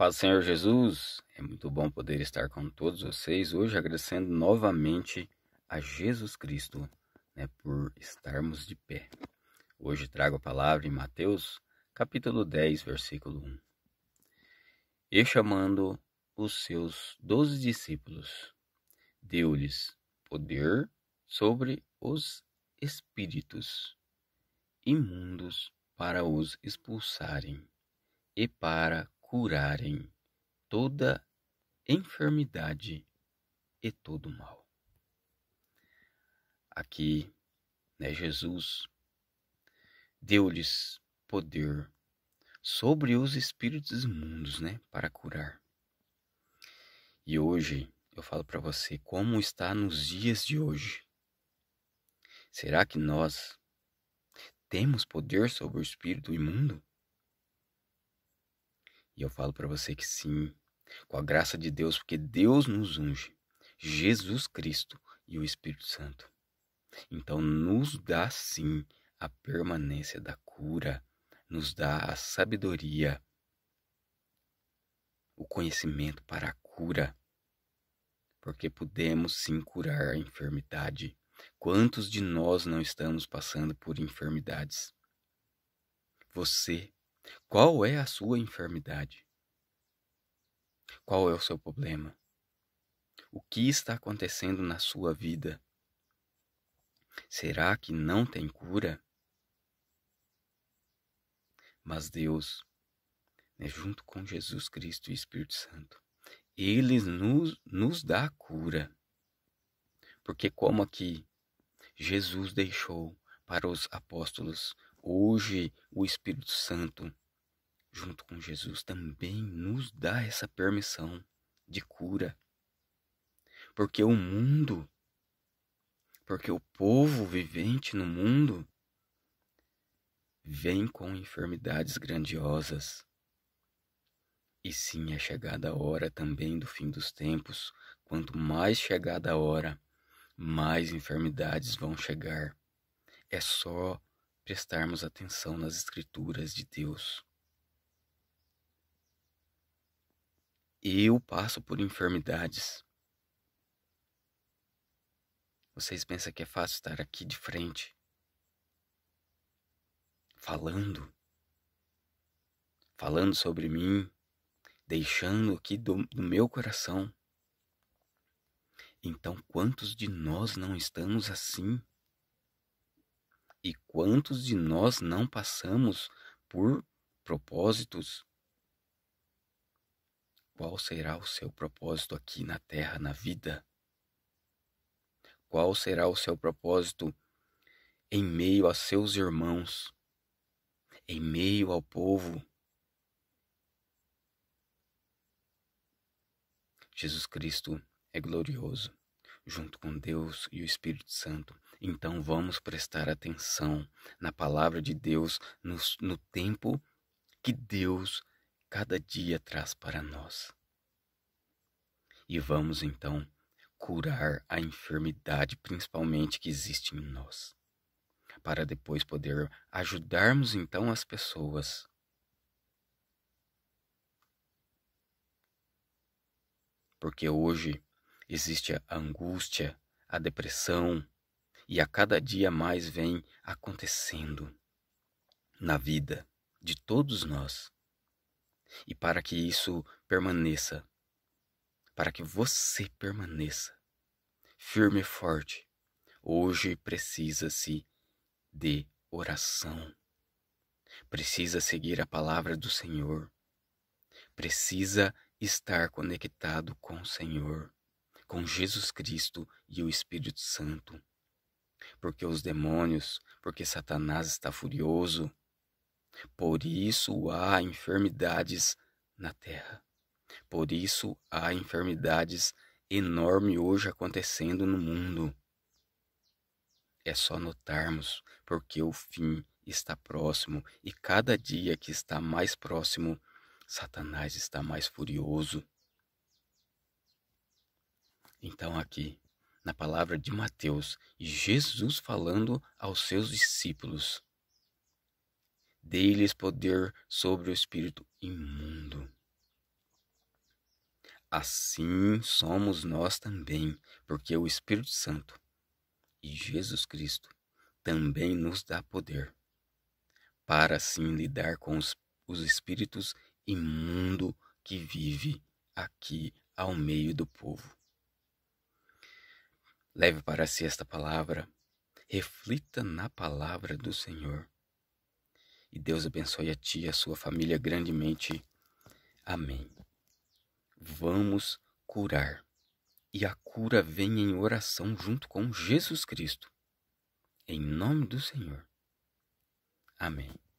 Paz do Senhor Jesus, é muito bom poder estar com todos vocês hoje, agradecendo novamente a Jesus Cristo né, por estarmos de pé. Hoje trago a palavra em Mateus, capítulo 10, versículo 1. E chamando os seus doze discípulos, deu-lhes poder sobre os espíritos imundos para os expulsarem e para curarem toda enfermidade e todo mal. Aqui, né, Jesus deu-lhes poder sobre os espíritos imundos, né, para curar. E hoje eu falo para você como está nos dias de hoje. Será que nós temos poder sobre o espírito imundo? E eu falo para você que sim, com a graça de Deus, porque Deus nos unge, Jesus Cristo e o Espírito Santo. Então, nos dá sim a permanência da cura, nos dá a sabedoria, o conhecimento para a cura, porque podemos sim curar a enfermidade. Quantos de nós não estamos passando por enfermidades? Você qual é a sua enfermidade? Qual é o seu problema? O que está acontecendo na sua vida? Será que não tem cura? Mas Deus, né, junto com Jesus Cristo e Espírito Santo, Ele nos, nos dá cura. Porque, como aqui Jesus deixou para os apóstolos Hoje, o Espírito Santo, junto com Jesus, também nos dá essa permissão de cura. Porque o mundo, porque o povo vivente no mundo, vem com enfermidades grandiosas. E sim, é chegada a hora também do fim dos tempos. Quanto mais chegada a hora, mais enfermidades vão chegar. É só prestarmos atenção nas Escrituras de Deus. Eu passo por enfermidades. Vocês pensam que é fácil estar aqui de frente, falando, falando sobre mim, deixando aqui do, do meu coração. Então, quantos de nós não estamos assim? E quantos de nós não passamos por propósitos? Qual será o seu propósito aqui na terra, na vida? Qual será o seu propósito em meio a seus irmãos, em meio ao povo? Jesus Cristo é glorioso junto com Deus e o Espírito Santo. Então vamos prestar atenção na palavra de Deus no, no tempo que Deus cada dia traz para nós. E vamos então curar a enfermidade, principalmente que existe em nós, para depois poder ajudarmos então as pessoas. Porque hoje existe a angústia, a depressão, e a cada dia mais vem acontecendo na vida de todos nós. E para que isso permaneça, para que você permaneça firme e forte, hoje precisa-se de oração. Precisa seguir a palavra do Senhor. Precisa estar conectado com o Senhor com Jesus Cristo e o Espírito Santo. Porque os demônios, porque Satanás está furioso. Por isso há enfermidades na terra. Por isso há enfermidades enormes hoje acontecendo no mundo. É só notarmos, porque o fim está próximo e cada dia que está mais próximo, Satanás está mais furioso. Então, aqui, na palavra de Mateus, Jesus falando aos seus discípulos: dê lhes poder sobre o espírito imundo. Assim somos nós também, porque o Espírito Santo e Jesus Cristo também nos dá poder para assim lidar com os, os espíritos imundo que vive aqui ao meio do povo. Leve para si esta palavra, reflita na palavra do Senhor. E Deus abençoe a ti e a sua família grandemente. Amém. Vamos curar. E a cura vem em oração junto com Jesus Cristo. Em nome do Senhor. Amém.